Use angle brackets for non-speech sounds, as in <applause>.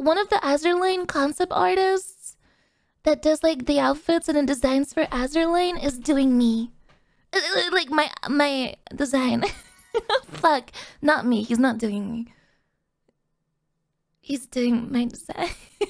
one of the Azerline concept artists that does like the outfits and the designs for Azerline is doing me. Uh, uh, like my my design. <laughs> Fuck, not me. He's not doing me. He's doing my design. <laughs>